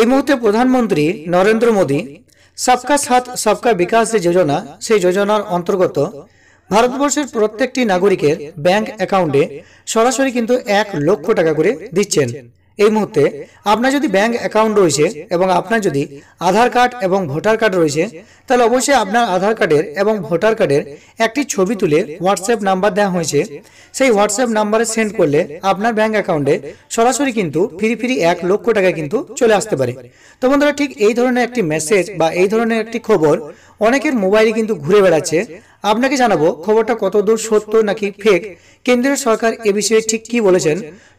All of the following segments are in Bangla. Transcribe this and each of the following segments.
এই মুহূর্তে প্রধানমন্ত্রী নরেন্দ্র মোদী সবকা সাথ সবকা বিকাশ যে যোজনা সেই যোজনার অন্তর্গত ভারতবর্ষের প্রত্যেকটি নাগরিকের ব্যাংক অ্যাকাউন্টে সরাসরি কিন্তু এক লক্ষ টাকা করে দিচ্ছেন এই মুহূর্তে আপনার যদি ব্যাংক অ্যাকাউন্ট রয়েছে এবং আপনার যদি আধার কার্ড এবং ভোটার কার্ড রয়েছে তাহলে অবশ্যই আপনার আধার কার্ডের এবং ভোটার কার্ডের একটি ছবি তুলে হোয়াটসঅ্যাপ নাম্বার দেওয়া হয়েছে সেই হোয়াটসঅ্যাপ নাম্বারে সেন্ড করলে আপনার ব্যাংক অ্যাকাউন্টে সরাসরি কিন্তু ফ্রি ফ্রি এক লক্ষ টাকা কিন্তু চলে আসতে পারে তো বন্ধুরা ঠিক এই ধরনের একটি মেসেজ বা এই ধরনের একটি খবর অনেকের মোবাইলে কিন্তু ঘুরে বেড়াচ্ছে আপনাকে জানাবো খবরটা কতদূর সত্য নাকি ফেক কেন্দ্রীয় সরকার এ বিষয়ে ঠিক কি বলেছেন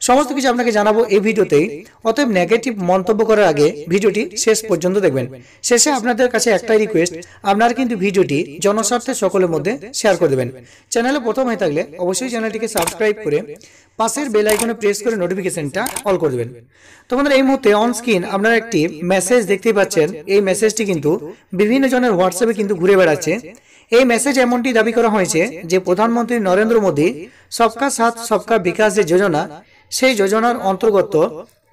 সমস্ত কিছু আপনাকে জানাবো এই ভিডিওতেই অতএব নেগেটিভ মন্তব্য করার আগে ভিডিওটি শেষ পর্যন্ত দেখবেন শেষে আপনাদের কাছে একটাই রিকোয়েস্ট আপনারা কিন্তু ভিডিওটি জনস্বার্থে সকলের মধ্যে শেয়ার করে দেবেন চ্যানেলে প্রথম হয়ে থাকলে অবশ্যই চ্যানেলটিকে সাবস্ক্রাইব করে পাশের বেল আইকনে প্রেস করে নোটিফিকেশনটা অল করে দেবেন তোমাদের এই মুহূর্তে অন স্ক্রিন আপনারা একটি মেসেজ দেখতে পাচ্ছেন এই মেসেজটি কিন্তু বিভিন্ন জনের হোয়াটসঅ্যাপে কিন্তু ঘুরে বেড়াচ্ছে এই মেসেজ এমনটি দাবি করা হয়েছে যে প্রধানমন্ত্রী নরেন্দ্র মোদী সবকা সাথ সবকা বিকাশ যে যোজনা সেই যোজনার অন্তর্গত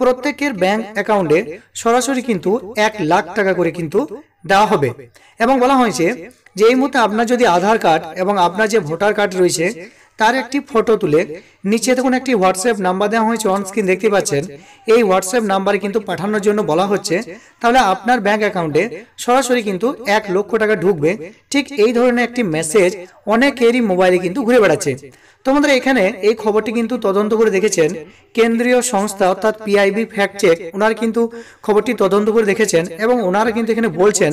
প্রত্যেকের ব্যাংক অ্যাকাউন্টে সরাসরি কিন্তু এক লাখ টাকা করে কিন্তু দেওয়া হবে এবং বলা হয়েছে যে এই মুহূর্তে আপনার যদি আধার কার্ড এবং আপনার যে ভোটার কার্ড রয়েছে তার একটি ফটো তুলে নিচে দেখুন একটি হোয়াটসঅ্যাপ নাম্বার দেওয়া হয়েছে অন স্ক্রিন দেখতে পাচ্ছেন এই হোয়াটসঅ্যাপ নাম্বারে কিন্তু পাঠানোর জন্য বলা হচ্ছে তাহলে আপনার ব্যাঙ্ক অ্যাকাউন্টে সরাসরি কিন্তু এক লক্ষ টাকা ঢুকবে ঠিক এই ধরনের একটি মেসেজ অনেকেরই মোবাইলে কিন্তু ঘুরে বেড়াচ্ছে তোমাদের এখানে এই খবরটি কিন্তু তদন্ত করে দেখেছেন কেন্দ্রীয় সংস্থা অর্থাৎ পিআইবি ফ্যাক্ট চেক ওনারা কিন্তু খবরটি তদন্ত করে দেখেছেন এবং ওনারা কিন্তু এখানে বলছেন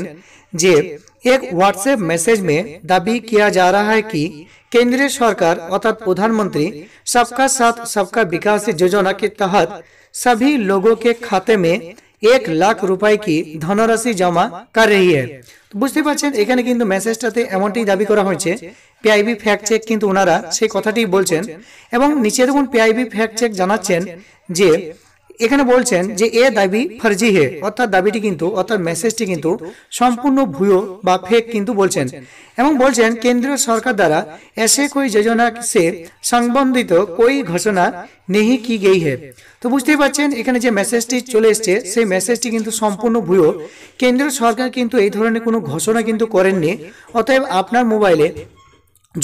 যে এক হোয়াটসঅ্যাপ মেসেজ মে দাবি কিয়া যা রা है কি কেন্দ্রীয় সরকার অর্থাৎ প্রধানমন্ত্রী সবকা সাথ সবকা বিকাশ যোজনা কে তহত সভি লোককে খাতে মে এক লাখ রুপায় কি ধনরাশি জমা কর রহি বুঝতে পারছেন এখানে কিন্তু মেসেজটাতে এমনটি দাবি করা হয়েছে পিআইবি ফ্যাক্ট চেক কিন্তু ওনারা সেই কথাটি বলছেন এবং নিচে দেখুন পিআইবি ফ্যাক্ট চেক জানাচ্ছেন যে এখানে বলছেন যে এ দাবি ফার্জি হে অর্থাৎ দাবিটি কিন্তু অর্থাৎ মেসেজটি কিন্তু সম্পূর্ণ ভুয়ো বা ফেক কিন্তু বলছেন এবং বলছেন কেন্দ্রীয় সরকার দ্বারা এসে কই যোজনা সে সম্বন্ধিত কই ঘোষণা নেহি কি গেই হে তো বুঝতেই পারছেন এখানে যে মেসেজটি চলে এসছে সেই মেসেজটি কিন্তু সম্পূর্ণ ভুয়ো কেন্দ্রীয় সরকার কিন্তু এই ধরনের কোনো ঘোষণা কিন্তু করেননি অতএব আপনার মোবাইলে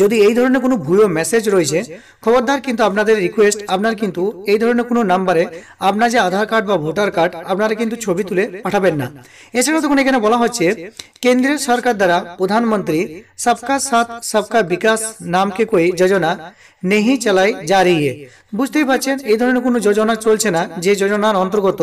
যদি এই ধরনের কোনো ভুয়ো মেসেজ রয়েছে খবরদার কিন্তু আপনাদের রিকোয়েস্ট আপনার কিন্তু এই ধরনের কোনো নাম্বারে আপনার যে আধার কার্ড বা ভোটার কার্ড আপনারা কিন্তু ছবি তুলে পাঠাবেন না এছাড়া তখন এখানে বলা হচ্ছে কেন্দ্রের সরকার দ্বারা প্রধানমন্ত্রী সবকা সাথ সবকা বিকাশ নামকে কই যোজনা নেহি চালাই যা রহিয়ে বুঝতেই পারছেন এই ধরনের কোনো যোজনা চলছে না যে যোজনার অন্তর্গত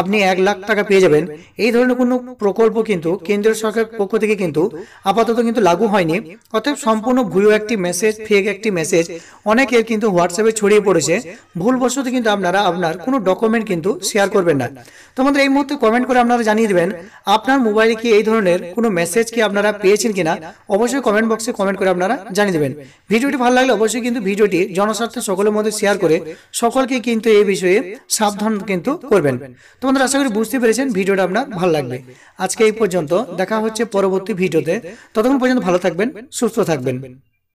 আপনি এক লাখ টাকা পেয়ে যাবেন এই ধরনের কোনো প্রকল্প কিন্তু কেন্দ্রীয় সরকারের পক্ষ থেকে কিন্তু আপাতত কিন্তু লাগু হয়নি অতএব সম্পূর্ণ ভুল প্রিয় একটি মেসেজ ফেক একটি মেসেজ অনেকের কিন্তু হোয়াটসঅ্যাপে ছড়িয়ে পড়েছে ভুলবশত কিন্তু আপনারা আপনার কোনো ডকুমেন্ট কিন্তু শেয়ার করবেন না তোমাদের এই মুহূর্তে কমেন্ট করে আপনারা জানিয়ে দেবেন আপনার মোবাইলে কি এই ধরনের কোনো মেসেজ কি আপনারা পেয়েছেন কিনা অবশ্যই কমেন্ট বক্সে কমেন্ট করে আপনারা জানিয়ে দেবেন ভিডিওটি ভালো লাগলে অবশ্যই কিন্তু ভিডিওটি জনস্বার্থে সকলের মধ্যে শেয়ার করে সকলকে কিন্তু এই বিষয়ে সাবধান কিন্তু করবেন তোমাদের আশা করি বুঝতে পেরেছেন ভিডিওটা আপনার ভালো লাগবে আজকে এই পর্যন্ত দেখা হচ্ছে পরবর্তী ভিডিওতে ততক্ষণ পর্যন্ত ভালো থাকবেন সুস্থ থাকবেন